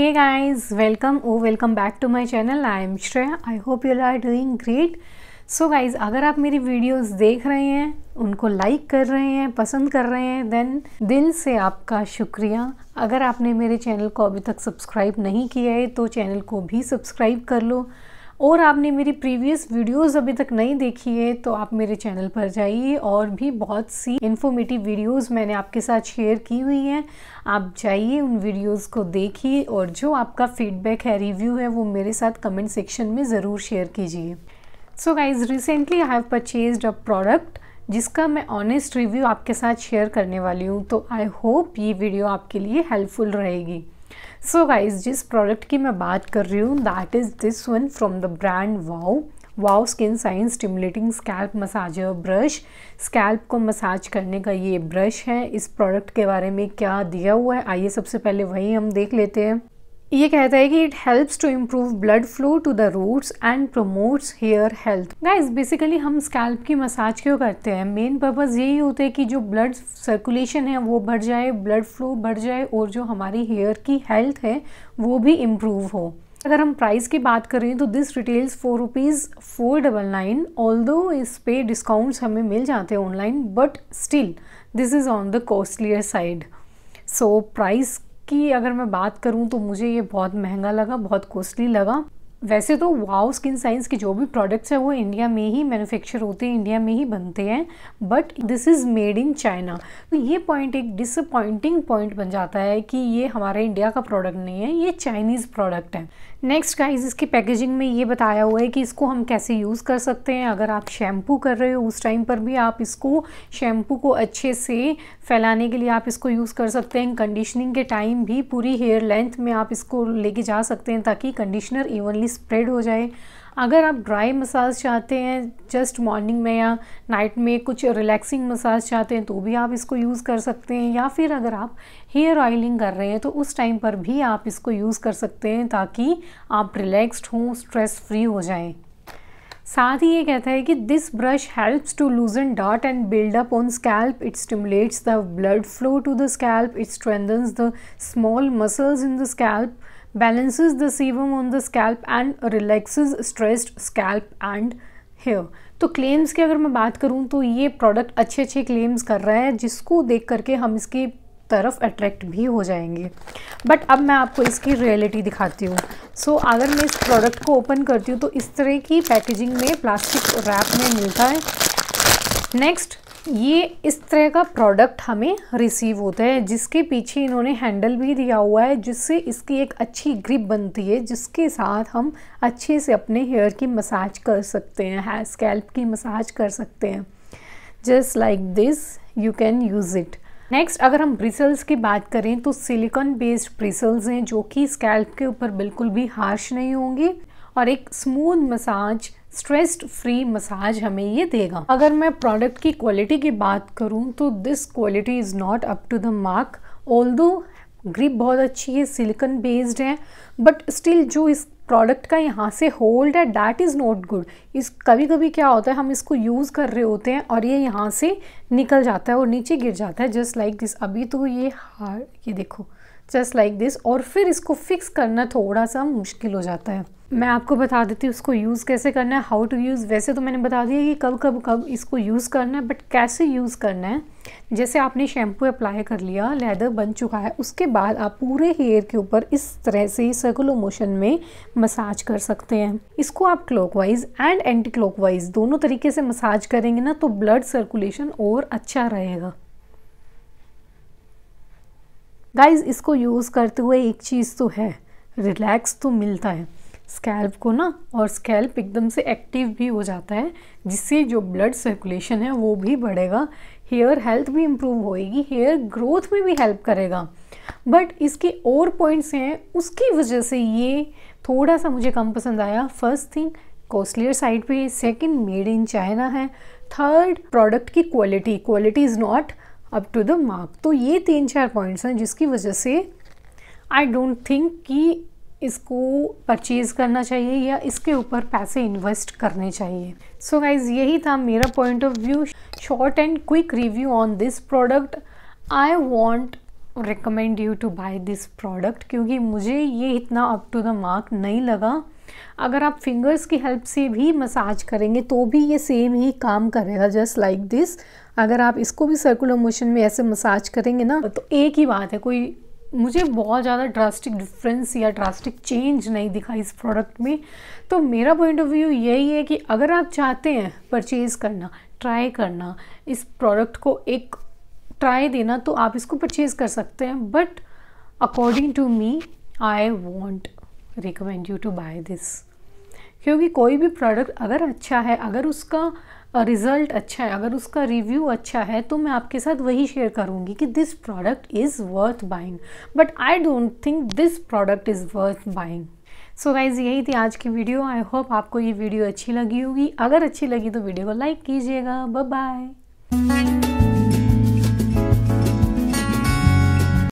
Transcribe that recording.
hey guys welcome oh welcome back to my channel I am am I hope you are doing great so guys अगर आप मेरी videos देख रहे हैं उनको लाइक कर रहे हैं पसंद कर रहे हैं देन दिल से आपका शुक्रिया अगर आपने मेरे चैनल को अभी तक सब्सक्राइब नहीं किया है तो चैनल को भी सब्सक्राइब कर लो और आपने मेरी प्रीवियस वीडियोस अभी तक नहीं देखी है तो आप मेरे चैनल पर जाइए और भी बहुत सी इन्फॉर्मेटिव वीडियोस मैंने आपके साथ शेयर की हुई हैं आप जाइए उन वीडियोस को देखिए और जो आपका फीडबैक है रिव्यू है वो मेरे साथ कमेंट सेक्शन में ज़रूर शेयर कीजिए so guys recently I have purchase a product जिसका मैं ऑनेस्ट रिव्यू आपके साथ शेयर करने वाली हूँ तो आई होप ये वीडियो आपके लिए हेल्पफुल रहेगी सो गाइज जिस प्रोडक्ट की मैं बात कर रही हूँ that is this one from the brand wow wow skin science stimulating scalp massager brush scalp को मसाज करने का ये ब्रश है इस प्रोडक्ट के बारे में क्या दिया हुआ है आइए सबसे पहले वही हम देख लेते हैं ये कहता है कि it helps to improve blood flow to the roots and promotes hair health guys basically हम स्कैल्प की मसाज क्यों करते हैं मेन पर्पज़ यही होता है कि जो ब्लड सर्कुलेशन है वो बढ़ जाए ब्लड फ्लो बढ़ जाए और जो हमारी हेयर की हेल्थ है वो भी इम्प्रूव हो अगर हम प्राइस की बात करें तो this retails for rupees four double nine although इस पे डिस्काउंट्स हमें मिल जाते हैं online but still this is on the costlier side so price की अगर मैं बात करूँ तो मुझे ये बहुत महंगा लगा बहुत कॉस्टली लगा वैसे तो वाओ स्किन साइंस के जो भी प्रोडक्ट्स हैं वो इंडिया में ही मैन्युफैक्चर होते हैं इंडिया में ही बनते हैं but this is made in China तो ये पॉइंट एक डिसअपॉइंटिंग पॉइंट बन जाता है कि ये हमारे इंडिया का प्रोडक्ट नहीं है ये चाइनीज़ प्रोडक्ट है नेक्स्ट गाइस इसकी पैकेजिंग में ये बताया हुआ है कि इसको हम कैसे यूज़ कर सकते हैं अगर आप शैम्पू कर रहे हो उस टाइम पर भी आप इसको शैम्पू को अच्छे से फैलाने के लिए आप इसको यूज़ कर सकते हैं कंडीशनिंग के टाइम भी पूरी हेयर लेंथ में आप इसको लेके जा सकते हैं ताकि कंडीशनर इवनली स्प्रेड हो जाए अगर आप ड्राई मसाज चाहते हैं जस्ट मॉर्निंग में या नाइट में कुछ रिलैक्सिंग मसाज चाहते हैं तो भी आप इसको यूज़ कर सकते हैं या फिर अगर आप हेयर ऑयलिंग कर रहे हैं तो उस टाइम पर भी आप इसको यूज़ कर सकते हैं ताकि आप रिलैक्सड हों स्ट्रेस फ्री हो जाएं साथ ही ये कहता है कि this brush helps to loosen dot and build up on scalp it stimulates the blood flow to the scalp it strengthens the small muscles in the scalp balances the sebum on the scalp and relaxes stressed scalp and hair तो claims की अगर मैं बात करूँ तो ये product अच्छे अच्छे क्लेम्स कर रहा है जिसको देख करके हम इसकी तरफ अट्रैक्ट भी हो जाएंगे बट अब मैं आपको इसकी रियलिटी दिखाती हूँ सो so, अगर मैं इस प्रोडक्ट को ओपन करती हूँ तो इस तरह की पैकेजिंग में प्लास्टिक रैप में मिलता है नेक्स्ट ये इस तरह का प्रोडक्ट हमें रिसीव होता है जिसके पीछे इन्होंने हैंडल भी दिया हुआ है जिससे इसकी एक अच्छी ग्रिप बनती है जिसके साथ हम अच्छे से अपने हेयर की मसाज कर सकते हैं स्कैल्प की मसाज कर सकते हैं just like this you can use it next अगर हम ब्रिसल्स की बात करें तो सिलिकॉन बेस्ड ब्रिसल्स हैं जो कि स्कैल्प के ऊपर बिल्कुल भी हार्श नहीं होंगे और एक smooth massage stress free massage हमें ये देगा अगर मैं प्रोडक्ट की क्वालिटी की बात करूँ तो this quality is not up to the mark all grip बहुत अच्छी है सिलिकन बेस्ड है बट स्टिल जो इस प्रोडक्ट का यहाँ से होल्ड है डैट इज़ नॉट गुड इस कभी कभी क्या होता है हम इसको यूज़ कर रहे होते हैं और ये यहाँ से निकल जाता है और नीचे गिर जाता है जस्ट लाइक दिस अभी तो ये हार ये देखो जस्ट लाइक दिस और फिर इसको फिक्स करना थोड़ा सा मुश्किल हो जाता है मैं आपको बता देती हूँ उसको यूज़ कैसे करना है हाउ टू यूज़ वैसे तो मैंने बता दिया कि कब कब कब इसको यूज़ करना है बट कैसे यूज़ करना है जैसे आपने शैम्पू अप्लाई कर लिया लेदर बन चुका है उसके बाद आप पूरे हेयर के ऊपर इस तरह से सर्कुलर मोशन में मसाज कर सकते हैं इसको आप क्लॉकवाइज एंड एंटी क्लॉकवाइज दोनों तरीके से मसाज करेंगे ना तो ब्लड सर्कुलेशन और अच्छा रहेगा गाइज इसको यूज़ करते हुए एक चीज़ तो है रिलैक्स तो मिलता है स्कैल्प को ना और स्कैल्प एकदम से एक्टिव भी हो जाता है जिससे जो ब्लड सर्कुलेशन है वो भी बढ़ेगा हेयर हेल्थ भी इम्प्रूव होएगी हेयर ग्रोथ में भी हेल्प करेगा बट इसके और पॉइंट्स हैं उसकी वजह से ये थोड़ा सा मुझे कम पसंद आया फर्स्ट थिंग कॉस्टलियर साइड पे सेकंड मेड इन चाइना है थर्ड प्रोडक्ट की quality quality is not up to the mark तो ये तीन चार पॉइंट्स हैं जिसकी वजह से आई डोंट थिंक कि इसको परचेज़ करना चाहिए या इसके ऊपर पैसे इन्वेस्ट करने चाहिए सो so गाइज यही था मेरा point of view short and quick review on this product I won't recommend you to buy this product क्योंकि मुझे ये इतना अप टू द मार्क नहीं लगा अगर आप फिंगर्स की हेल्प से भी मसाज करेंगे तो भी ये सेम ही काम करेगा जस्ट लाइक दिस अगर आप इसको भी सर्कुलर मोशन में ऐसे मसाज करेंगे ना तो एक ही बात है कोई मुझे बहुत ज़्यादा ड्रास्टिक डिफरेंस या ड्रास्टिक चेंज नहीं दिखा इस प्रोडक्ट में तो मेरा पॉइंट ऑफ व्यू यही है कि अगर आप चाहते हैं परचेज़ करना ट्राई करना इस प्रोडक्ट को एक ट्राई देना तो आप इसको परचेज़ कर सकते हैं but according to me I won't recommend you to buy this क्योंकि कोई भी प्रोडक्ट अगर अच्छा है अगर उसका रिज़ल्ट अच्छा है अगर उसका रिव्यू अच्छा है तो मैं आपके साथ वही शेयर करूँगी कि this product is worth buying but I don't think this product is worth buying so guys यही थी आज की वीडियो आई होप आपको ये वीडियो अच्छी लगी होगी अगर अच्छी लगी तो वीडियो को लाइक कीजिएगा बाय